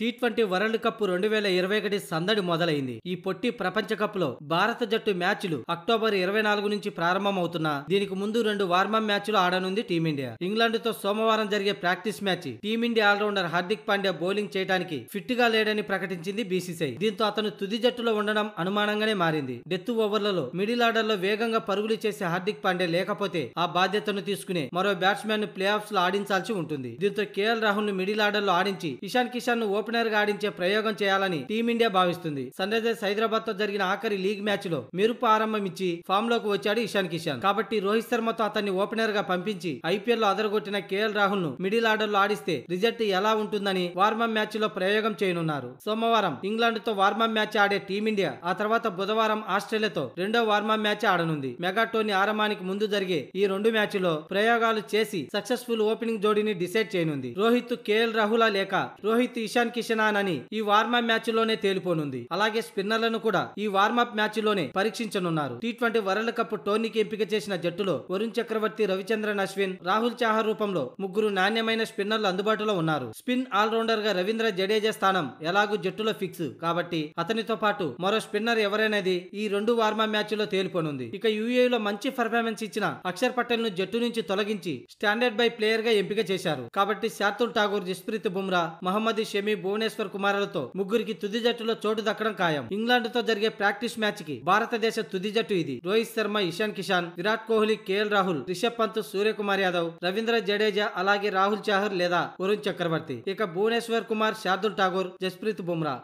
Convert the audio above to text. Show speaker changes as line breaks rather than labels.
tea twenty World cup రెండు వేల ఇరవై ఒకటి సందడి మొదలైంది ఈ పొట్టి ప్రపంచ కప్ లో భారత జట్టు మ్యాచ్లు అక్టోబర్ ఇరవై నాలుగు నుంచి ప్రారంభమవుతున్నా దీనికి ముందు రెండు వార్మప్ మ్యాచ్లు ఆడనుంది టీమిండియా ఇంగ్లాండ్ తో సోమవారం జరిగే practice match team India allrounder Hardik Pandya bowling చేయడానికి ఫిట్ గా లేడని ప్రకటించింది బీసీసీఐ దీంతో అతను తుది జట్టులో ఉండడం అనుమానంగానే మారింది డెత్ ఓవర్లలో మిడిల్ ఆర్డర్ లో వేగంగా పరుగులు చేసే హార్దిక్ పాండే లేకపోతే ఆ బాధ్యతను తీసుకునే మరో బ్యాట్స్మెన్ ప్లే ఆఫ్స్ లో ఆడించాల్సి ఉంటుంది దీంతో కేఎల్ రాహుల్ ను మిడిల్ ఆర్డర్ లో ఆడించి ఇషాన్ కిషాన్ ను ఓపెన్ ఓపెనర్ గా ఆడించే ప్రయోగం చేయాలని టీమిండియా భావిస్తుంది సన్ రైజర్స్ హైదరాబాద్ తో జరిగిన ఆఖరి లీగ్ మ్యాచ్ లో మెరుపు ఆరంభం ఇచ్చి ఫామ్ లోకి వచ్చాడు ఇషాన్ కిషాన్ కాబట్టి రోహిత్ శర్మతో అతన్ని ఓపెనర్ గా పంపించి ఐపీఎల్ లో అదరగొట్టిన కేఎల్ రాహుల్ ను మిడిల్ ఆర్డర్ లో ఆడిస్తే రిజల్ట్ ఎలా ఉంటుందని వార్మప్ మ్యాచ్ లో ప్రయోగం చేయనున్నారు సోమవారం ఇంగ్లాండ్ తో వార్మప్ మ్యాచ్ ఆడే టీమిండియా ఆ తర్వాత బుధవారం ఆస్ట్రేలియాతో రెండో వార్మప్ మ్యాచ్ ఆడనుంది మెగా టోర్నీ ఆరంభానికి ముందు జరిగే ఈ రెండు మ్యాచ్ లో ప్రయోగాలు చేసి సక్సెస్ఫుల్ ఓపెనింగ్ జోడీని డిసైడ్ చేయనుంది రోహిత్ కేఎల్ రాహుల లేక రోహిత్ ఇషాన్ కిషనాన్ అని ఈ వార్మప్ మ్యాచ్ లోనే తేలిపోనుంది అలాగే స్పిన్నర్లను కూడా ఈ వార్మప్ మ్యాచ్ లోనే పరీక్షించనున్నారు టీ ట్వంటీ వరల్డ్ కప్ టోర్నీకి ఎంపిక చేసిన జట్టులో వరుణ్ చక్రవర్తి రవిచంద్రన్ అశ్విన్ రాహుల్ చాహర్ రూపంలో ముగ్గురు నాణ్యమైన స్పిన్నర్లు అందుబాటులో ఉన్నారు స్పిన్ ఆల్రౌండర్ గా రవీంద్ర జడేజా స్థానం ఎలాగూ జట్టులో ఫిక్స్ కాబట్టి అతనితో పాటు మరో స్పిన్నర్ ఎవరనేది ఈ రెండు వార్మప్ మ్యాచ్ లో తేలిపోనుంది ఇక లో మంచి పర్ఫార్మెన్స్ ఇచ్చిన అక్షర్ పటేల్ ను జట్టు నుంచి తొలగించి స్టాండర్డ్ బై ప్లేయర్ గా ఎంపిక చేశారు కాబట్టి శాతుల్ ఠాగూర్ జస్ప్రీత్ బుమ్రా మహమ్మద్ షమీ భువనేశ్వర్ కుమారులతో ముగ్గురికి తుది జట్టులో చోటు దక్కడం ఖాయం ఇంగ్లాండ్ తో జరిగే ప్రాక్టీస్ మ్యాచ్ కి భారతదేశ తుది జట్టు ఇది రోహిత్ శర్మ ఇషాన్ కిషాన్ విరాట్ కోహ్లీ కేఎల్ రాహుల్ రిషబ్ పంత్ సూర్యకుమార్ యాదవ్ రవీంద్ర జడేజా అలాగే రాహుల్ చాహర్ లేదా వరుణ్ చక్రవర్తి ఇక భువనేశ్వర్ కుమార్ శార్దుల్ ఠాగూర్ జస్ప్రీత్ బుమ్రా